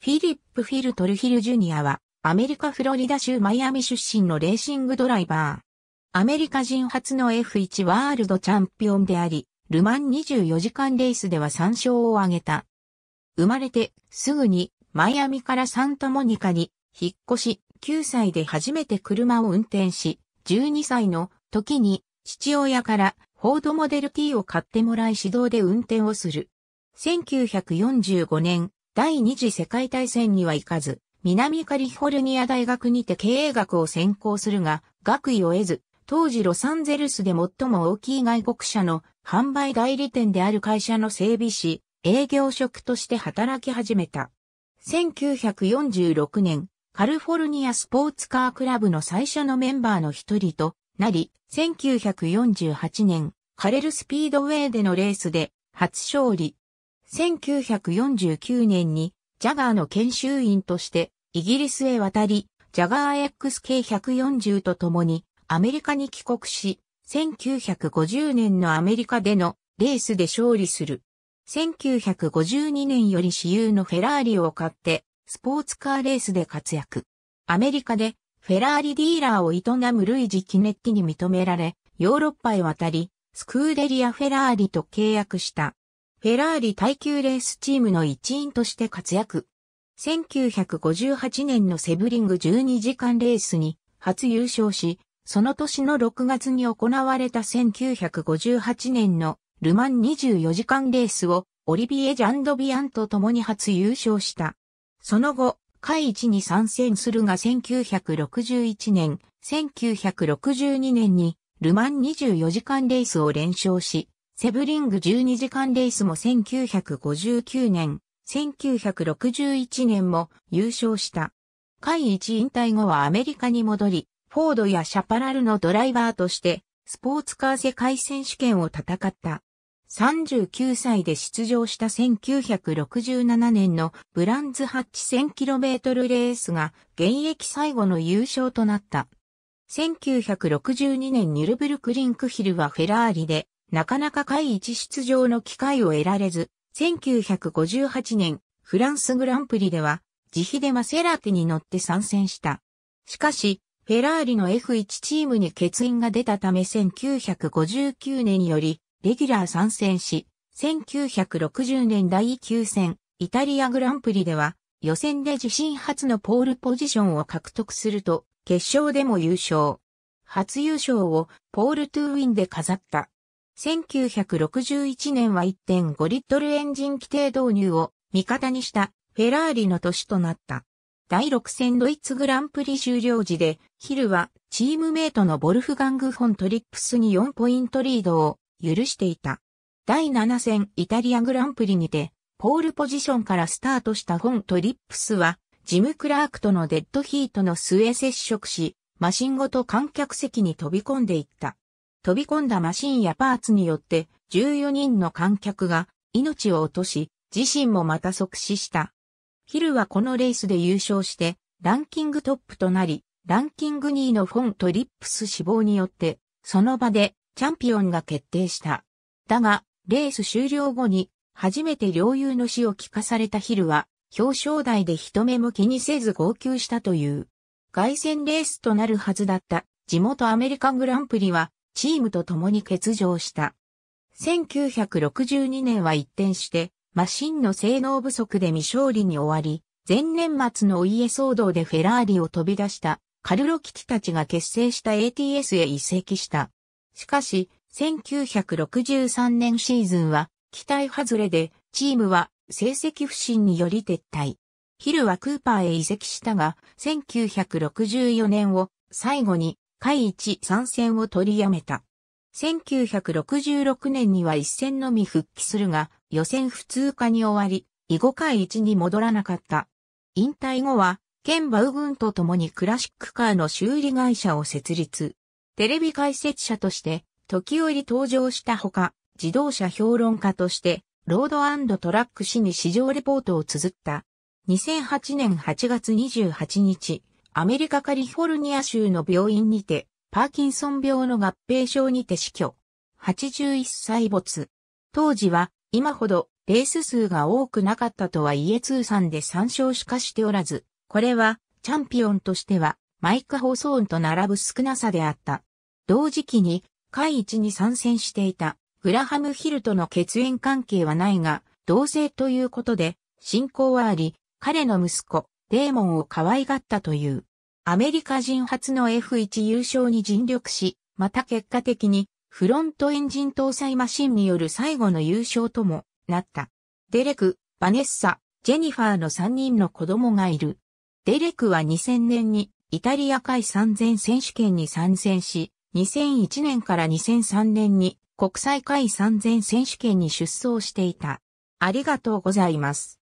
フィリップ・フィルトルヒル・ジュニアは、アメリカ・フロリダ州マイアミ出身のレーシングドライバー。アメリカ人初の F1 ワールドチャンピオンであり、ルマン24時間レースでは3勝を挙げた。生まれてすぐにマイアミからサンタモニカに引っ越し、9歳で初めて車を運転し、12歳の時に父親からフォードモデル T を買ってもらい指導で運転をする。1945年、第二次世界大戦には行かず、南カリフォルニア大学にて経営学を専攻するが、学位を得ず、当時ロサンゼルスで最も大きい外国車の販売代理店である会社の整備士、営業職として働き始めた。1946年、カルフォルニアスポーツカークラブの最初のメンバーの一人となり、1948年、カレルスピードウェイでのレースで初勝利、1949年にジャガーの研修員としてイギリスへ渡り、ジャガー XK140 と共にアメリカに帰国し、1950年のアメリカでのレースで勝利する。1952年より私有のフェラーリを買って、スポーツカーレースで活躍。アメリカでフェラーリディーラーを営むルイジ・キネッティに認められ、ヨーロッパへ渡り、スクーデリア・フェラーリと契約した。フェラーリ耐久レースチームの一員として活躍。1958年のセブリング12時間レースに初優勝し、その年の6月に行われた1958年のルマン24時間レースをオリビエ・ジャンドビアンと共に初優勝した。その後、会一に参戦するが1961年、1962年にルマン24時間レースを連勝し、セブリング12時間レースも1959年、1961年も優勝した。会一引退後はアメリカに戻り、フォードやシャパラルのドライバーとして、スポーツカー世界選手権を戦った。39歳で出場した1967年のブランズハッチ1 0 0 0 k m レースが現役最後の優勝となった。1962年ニュルブルクリンクヒルはフェラーリでなかなか会一出場の機会を得られず、1958年、フランスグランプリでは、自費でマセラテに乗って参戦した。しかし、フェラーリの F1 チームに欠員が出たため1959年により、レギュラー参戦し、1960年第9戦、イタリアグランプリでは、予選で自身初のポールポジションを獲得すると、決勝でも優勝。初優勝をポールトゥーウィンで飾った。1961年は1.5リットルエンジン規定導入を味方にしたフェラーリの年となった。第6戦ドイツグランプリ終了時で、ヒルはチームメイトのボルフガング・フォン・トリップスに4ポイントリードを許していた。第7戦イタリアグランプリにて、ポールポジションからスタートしたフォン・トリップスは、ジム・クラークとのデッドヒートの末接触し、マシンごと観客席に飛び込んでいった。飛び込んだマシンやパーツによって14人の観客が命を落とし、自身もまた即死した。ヒルはこのレースで優勝して、ランキングトップとなり、ランキング2位のフォン・トリップス死亡によって、その場でチャンピオンが決定した。だが、レース終了後に、初めて領友の死を聞かされたヒルは、表彰台で人目も気にせず号泣したという。凱旋レースとなるはずだった地元アメリカグランプリはチームと共に欠場した。1962年は一転して、マシンの性能不足で未勝利に終わり、前年末のお家騒動でフェラーリを飛び出したカルロキティたちが結成した ATS へ移籍した。しかし、1963年シーズンは期待外れで、チームは成績不振により撤退。ヒルはクーパーへ移籍したが、1964年を最後に会一参戦を取りやめた。1966年には一戦のみ復帰するが、予選普通化に終わり、囲碁会一に戻らなかった。引退後は、県バウ軍と共にクラシックカーの修理会社を設立。テレビ解説者として、時折登場したほか、自動車評論家として、ロードトラック市に市場レポートを綴った。2008年8月28日、アメリカカリフォルニア州の病院にて、パーキンソン病の合併症にて死去。81歳没。当時は、今ほど、レース数が多くなかったとはいえ通算で3勝しかしておらず、これは、チャンピオンとしては、マイク・ホーソーンと並ぶ少なさであった。同時期に、会一に参戦していた、グラハム・ヒルとの血縁関係はないが、同性ということで、信仰はあり、彼の息子、デーモンを可愛がったという。アメリカ人初の F1 優勝に尽力し、また結果的にフロントエンジン搭載マシンによる最後の優勝ともなった。デレク、バネッサ、ジェニファーの3人の子供がいる。デレクは2000年にイタリア海3000選手権に参戦し、2001年から2003年に国際海3000選手権に出走していた。ありがとうございます。